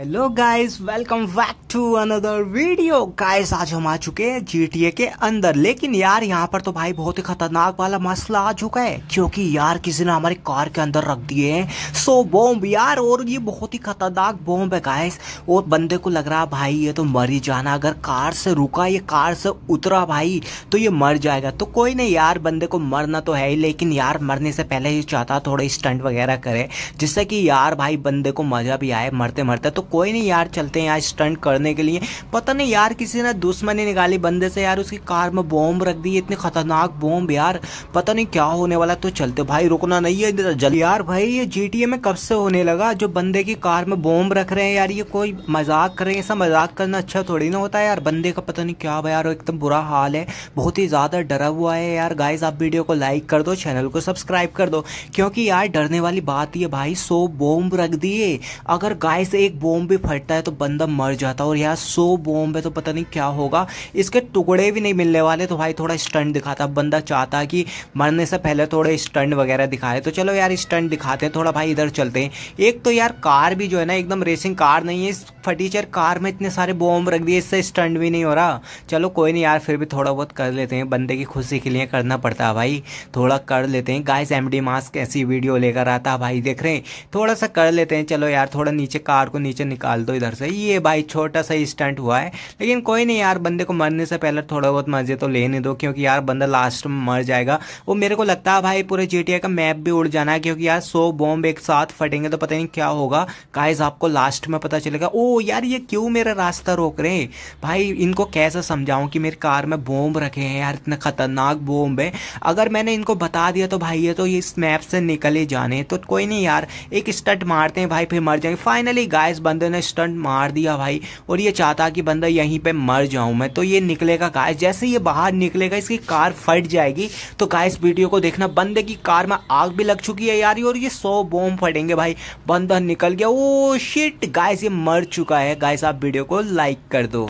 hello guys welcome back to another video guys आज हम आ चुके हैं जीटीए के अंदर लेकिन यार यहाँ पर तो भाई बहुत ही खतरनाक वाला मसला आ चुका है क्योंकि यार किसी ने हमारी कार के अंदर रख दिए हैं सो बॉम्ब यार और ये बहुत ही खतरनाक बॉम्ब है गाइस और बंदे को लग रहा भाई ये तो मर ही जाना अगर कार से रुका ये कार से उतरा भाई तो ये मर जाएगा तो कोई नहीं यार बंदे को मरना तो है ही लेकिन यार मरने से पहले ये चाहता थोड़ा स्टंट वगैरह करे जिससे कि यार भाई बंदे को मज़ा भी आए मरते मरते तो कोई नहीं यार चलते हैं यार स्टंट करने के लिए पता नहीं यार किसी ने दुश्मनी निकाली बंदे से यार उसकी कार में बॉम्ब रख दी इतने खतरनाक बॉम्ब यार पता नहीं क्या होने वाला तो चलते भाई रुकना नहीं है जल्दी यार भाई ये जी में कब से होने लगा जो बंदे की कार में बॉम्ब रख रहे हैं यार ये कोई मजाक कर रहे हैं ऐसा मजाक करना अच्छा थोड़ी ना होता है यार बंदे का पता नहीं क्या यार एकदम बुरा हाल है बहुत ही ज़्यादा डरा हुआ है यार गाइज आप वीडियो को लाइक कर दो चैनल को सब्सक्राइब कर दो क्योंकि यार डरने वाली बात ये भाई सो बॉम्ब रख दिए अगर गाइस एक बॉम्ब भी फटता है तो बंदा मर जाता है और यार सो बॉम्ब है तो पता नहीं क्या होगा इसके टुकड़े भी नहीं मिलने वाले तो भाई थोड़ा स्टंट दिखाता बंदा चाहता है कि मरने से पहले थोड़े स्टंट वगैरह दिखाए तो चलो यार स्टंट दिखाते हैं थोड़ा भाई इधर चलते हैं एक तो यार कार भी जो है ना एकदम रेसिंग कार नहीं है इस फटीचर कार में इतने सारे बॉम्ब रख दिए इससे स्टंट भी नहीं हो रहा चलो कोई नहीं यार फिर भी थोड़ा बहुत कर लेते हैं बंदे की खुशी के लिए करना पड़ता है भाई थोड़ा कर लेते हैं गाइस एमडी मास्क ऐसी वीडियो लेकर आता है भाई देख रहे हैं थोड़ा सा कर लेते हैं चलो यार थोड़ा नीचे कार को नीचे नीचे निकाल दो इधर से ये भाई छोटा सा स्टंट हुआ है लेकिन कोई नहीं यार बंदे को मरने से पहले थोड़ा बहुत मजे तो लेने दो क्योंकि यार बंदा लास्ट में मर जाएगा वो मेरे को लगता है भाई पूरे जी का मैप भी उड़ जाना है क्योंकि यार सो बॉम्ब एक साथ फटेंगे तो पता नहीं क्या होगा काइज आपको लास्ट में पता चलेगा ओ यार ये क्यों मेरा रास्ता रोक रहे हैं भाई इनको कैसे समझाऊं कि मेरी कार में बॉम्ब रखे हैं यार इतना खतरनाक बॉम्ब है अगर मैंने इनको बता दिया तो भाई ये तो ये इस मैप से निकले जाने तो कोई नहीं यार एक स्टट मारते हैं भाई फिर मर जाएंगे फाइनली गाइस बंदे ने स्टंट मार दिया भाई और ये चाहता कि बंदा यहीं पे मर जाऊं मैं तो ये निकलेगा गाइस जैसे ये बाहर निकलेगा इसकी कार फट जाएगी तो गाइस वीडियो को देखना बंदे की कार में आग भी लग चुकी है यार और ये सौ बॉम्ब फटेंगे भाई बंदा निकल गया ओ शिट गाइस ये मर चुका है गाइस आप वीडियो को लाइक कर दो